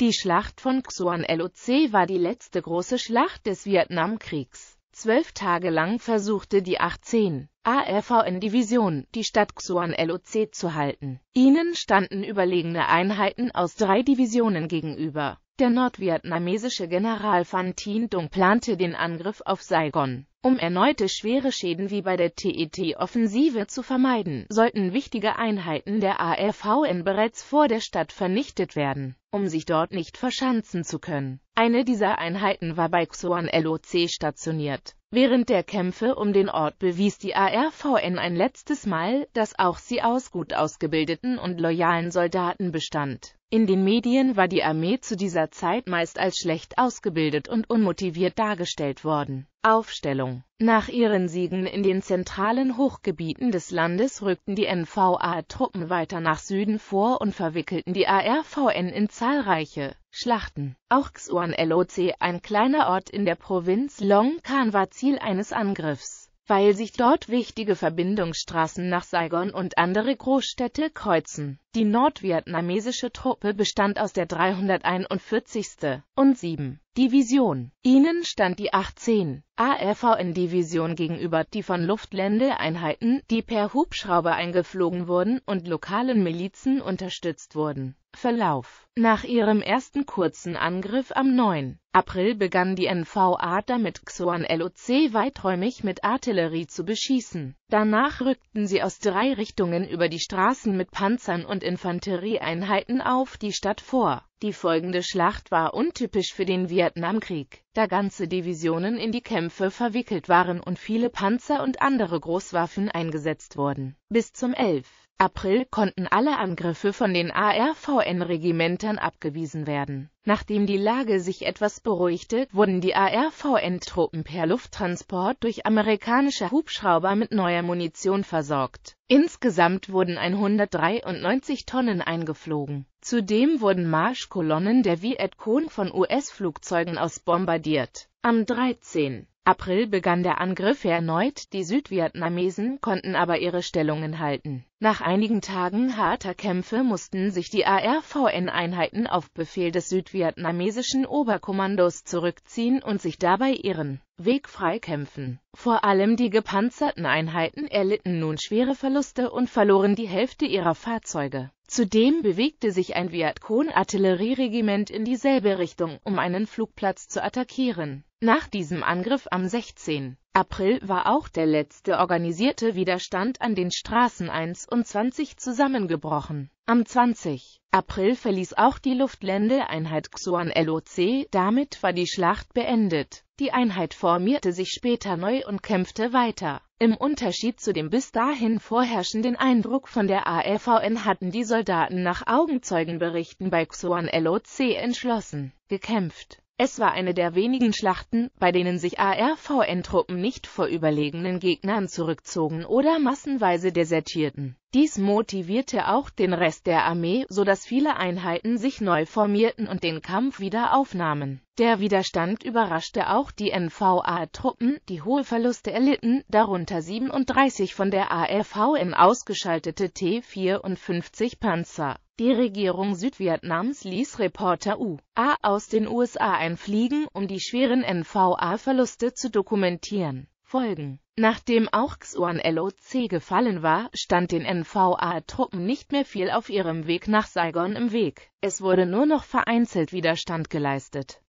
Die Schlacht von Xuan Loc war die letzte große Schlacht des Vietnamkriegs. Zwölf Tage lang versuchte die 18. ARVN-Division, die Stadt Xuan Loc zu halten. Ihnen standen überlegene Einheiten aus drei Divisionen gegenüber. Der nordvietnamesische General Phan Thien Dung plante den Angriff auf Saigon. Um erneute schwere Schäden wie bei der TET-Offensive zu vermeiden, sollten wichtige Einheiten der AFVN bereits vor der Stadt vernichtet werden, um sich dort nicht verschanzen zu können. Eine dieser Einheiten war bei Xuan LOC stationiert. Während der Kämpfe um den Ort bewies die ARVN ein letztes Mal, dass auch sie aus gut ausgebildeten und loyalen Soldaten bestand. In den Medien war die Armee zu dieser Zeit meist als schlecht ausgebildet und unmotiviert dargestellt worden. Aufstellung Nach ihren Siegen in den zentralen Hochgebieten des Landes rückten die NVA-Truppen weiter nach Süden vor und verwickelten die ARVN in zahlreiche Schlachten. Auch Xuan Loc, ein kleiner Ort in der Provinz Long Khan, war Ziel eines Angriffs, weil sich dort wichtige Verbindungsstraßen nach Saigon und andere Großstädte kreuzen. Die nordvietnamesische Truppe bestand aus der 341. und 7. Division. Ihnen stand die 18. ARVN-Division gegenüber, die von Luftlandeeinheiten, die per Hubschrauber eingeflogen wurden und lokalen Milizen unterstützt wurden. Verlauf Nach ihrem ersten kurzen Angriff am 9. April begann die NVA damit Xuan LOC weiträumig mit Artillerie zu beschießen. Danach rückten sie aus drei Richtungen über die Straßen mit Panzern und Infanterieeinheiten auf die Stadt vor. Die folgende Schlacht war untypisch für den Vietnamkrieg, da ganze Divisionen in die Kämpfe verwickelt waren und viele Panzer und andere Großwaffen eingesetzt wurden. Bis zum 11. April konnten alle Angriffe von den ARVN-Regimentern abgewiesen werden. Nachdem die Lage sich etwas beruhigte, wurden die ARVN-Truppen per Lufttransport durch amerikanische Hubschrauber mit neuer Munition versorgt Insgesamt wurden 193 Tonnen eingeflogen. Zudem wurden Marschkolonnen der Vietcong von US-Flugzeugen aus bombardiert. Am 13. April begann der Angriff erneut, die Südvietnamesen konnten aber ihre Stellungen halten. Nach einigen Tagen harter Kämpfe mussten sich die ARVN-Einheiten auf Befehl des südvietnamesischen Oberkommandos zurückziehen und sich dabei ihren Weg frei kämpfen. Vor allem die gepanzerten Einheiten erlitten nun schwere Verluste und verloren die Hälfte ihrer Fahrzeuge. Zudem bewegte sich ein viatkon artillerieregiment in dieselbe Richtung, um einen Flugplatz zu attackieren. Nach diesem Angriff am 16. April war auch der letzte organisierte Widerstand an den Straßen 21 zusammengebrochen. Am 20. April verließ auch die Luftländeeinheit Xuan LOC, damit war die Schlacht beendet. Die Einheit formierte sich später neu und kämpfte weiter. Im Unterschied zu dem bis dahin vorherrschenden Eindruck von der AFVN hatten die Soldaten nach Augenzeugenberichten bei Xuan LOC entschlossen, gekämpft es war eine der wenigen Schlachten, bei denen sich ARVN-Truppen nicht vor überlegenen Gegnern zurückzogen oder massenweise desertierten. Dies motivierte auch den Rest der Armee, so dass viele Einheiten sich neu formierten und den Kampf wieder aufnahmen. Der Widerstand überraschte auch die NVA-Truppen, die hohe Verluste erlitten, darunter 37 von der ARVN ausgeschaltete T-54 Panzer. Die Regierung Südvietnams ließ Reporter U.A. aus den USA einfliegen, um die schweren NVA-Verluste zu dokumentieren. Folgen Nachdem auch Xuan LOC gefallen war, stand den NVA-Truppen nicht mehr viel auf ihrem Weg nach Saigon im Weg. Es wurde nur noch vereinzelt Widerstand geleistet.